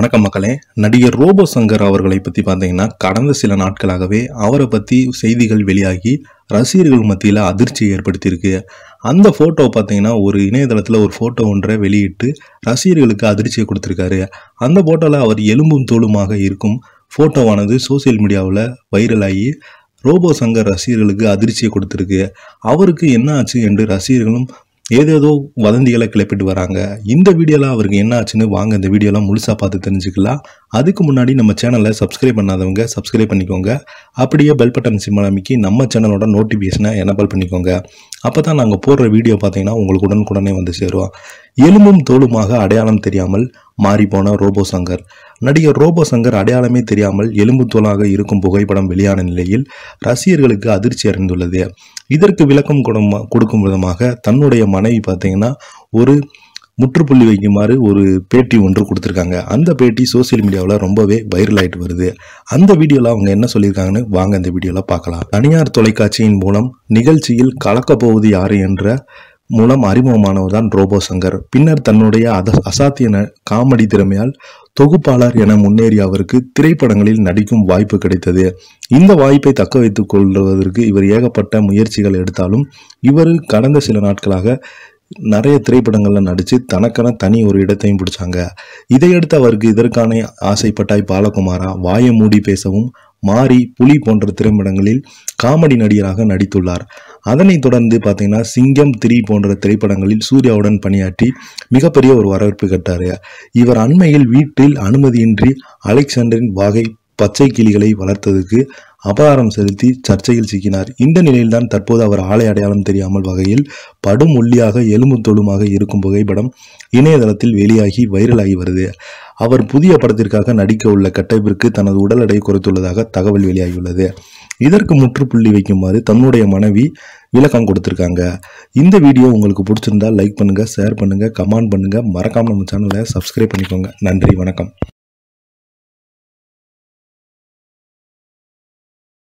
வணக்கம் மக்களே நடிகர் ரோபோ சங்கர் அவர்களை பற்றி பார்த்தீங்கன்னா கடந்த சில நாட்களாகவே அவரை பற்றி செய்திகள் வெளியாகி ரசிகர்கள் மத்தியில் அதிர்ச்சி ஏற்படுத்தியிருக்கு அந்த ஃபோட்டோவை பார்த்தீங்கன்னா ஒரு இணையதளத்தில் ஒரு ஃபோட்டோ ஒன்றை வெளியிட்டு ரசிகர்களுக்கு அதிர்ச்சியை கொடுத்துருக்காரு அந்த ஃபோட்டோவில் அவர் எலும்பும் தோளுமாக இருக்கும் ஃபோட்டோவானது சோசியல் மீடியாவில் வைரலாகி ரோபோ சங்கர் ரசிகர்களுக்கு அதிர்ச்சியை கொடுத்துருக்கு அவருக்கு என்ன ஆச்சு என்று ரசிகர்களும் ஏதேதோ வதந்திகளை கிளப்பிட்டு வராங்க இந்த வீடியோலாம் அவருக்கு என்ன ஆச்சுன்னு வாங்க இந்த வீடியோலாம் முழுசாக பார்த்து தெரிஞ்சுக்கலாம் அதுக்கு முன்னாடி நம்ம சேனலை சப்ஸ்கிரைப் பண்ணாதவங்க சப்ஸ்கிரைப் பண்ணிக்கோங்க அப்படியே பெல் பட்டன் சிம்மல் அமைக்கி நம்ம சேனலோட நோட்டிஃபிகேஷனை எனபிள் பண்ணிக்கோங்க அப்போ தான் நாங்கள் போடுற வீடியோ பார்த்தீங்கன்னா உங்களுக்கு உடனுக்குடனே வந்து சேருவோம் எலும்பும் தோலுமாக அடையாளம் தெரியாமல் மாறிப்போன ரோபோ சங்கர் நடிகர் ரோபோ சங்கர் அடையாளமே தெரியாமல் எலும்பு தோலாக இருக்கும் புகைப்படம் வெளியான நிலையில் ரசிகர்களுக்கு அதிர்ச்சி அடைந்துள்ளது இதற்கு விளக்கம் கொடுக்கும் விதமாக தன்னுடைய மனைவி பார்த்தீங்கன்னா ஒரு முற்றுப்புள்ளி வைக்குமாறு ஒரு பேட்டி ஒன்று கொடுத்துருக்காங்க அந்த பேட்டி சோசியல் மீடியாவில் ரொம்பவே வைரல் ஆகிட்டு வருது அந்த வீடியோவில் அவங்க என்ன சொல்லியிருக்காங்கன்னு வாங்க அந்த வீடியோவில் பார்க்கலாம் தனியார் தொலைக்காட்சியின் மூலம் நிகழ்ச்சியில் கலக்கப்போவது யார் என்ற மூலம் அறிமுகமானவர் தான் ரோபோ சங்கர் பின்னர் தன்னுடைய அத அசாத்திய காமெடி திறமையால் தொகுப்பாளர் என முன்னேறிய அவருக்கு திரைப்படங்களில் நடிக்கும் வாய்ப்பு கிடைத்தது இந்த வாய்ப்பை தக்க வைத்துக் கொள்வதற்கு இவர் ஏகப்பட்ட முயற்சிகள் எடுத்தாலும் இவர் கடந்த சில நாட்களாக நிறைய திரைப்படங்களில் நடித்து தனக்கென தனி ஒரு இடத்தையும் பிடிச்சாங்க இதையடுத்து அவருக்கு இதற்கான ஆசைப்பட்டாய் பாலகுமாரா வாயை மூடி பேசவும் மாறி புலி போன்ற திரைப்படங்களில் காமெடி நடிகராக நடித்துள்ளார் அதனை தொடர்ந்து பார்த்தீங்கன்னா சிங்கம் திரி போன்ற திரைப்படங்களில் சூர்யாவுடன் பணியாற்றி மிகப்பெரிய ஒரு வரவேற்பு கட்டார் இவர் அண்மையில் வீட்டில் அனுமதியின்றி அலெக்சாண்டரின் வாகை பச்சை கிளிகளை வளர்த்ததுக்கு அபகாரம் செலுத்தி சர்ச்சையில் சிக்கினார் இந்த நிலையில்தான் தற்போது அவர் ஆலை அடையாளம் தெரியாமல் வகையில் படும் ஒல்லியாக எலும்பு தொழுமாக இருக்கும் புகைப்படம் இணையதளத்தில் வெளியாகி வைரலாகி வருது அவர் புதிய படத்திற்காக நடிக்க உள்ள கட்டப்பிற்கு தனது உடல் எடை குறைத்துள்ளதாக தகவல் வெளியாகியுள்ளது இதற்கு முற்றுப்புள்ளி வைக்குமாறு தன்னுடைய மனைவி விளக்கம் கொடுத்துருக்காங்க இந்த வீடியோ உங்களுக்கு பிடிச்சிருந்தா லைக் பண்ணுங்கள் ஷேர் பண்ணுங்கள் கமெண்ட் பண்ணுங்கள் மறக்காமல் நம்ம சேனலை சப்ஸ்கிரைப் பண்ணிக்கோங்க நன்றி வணக்கம்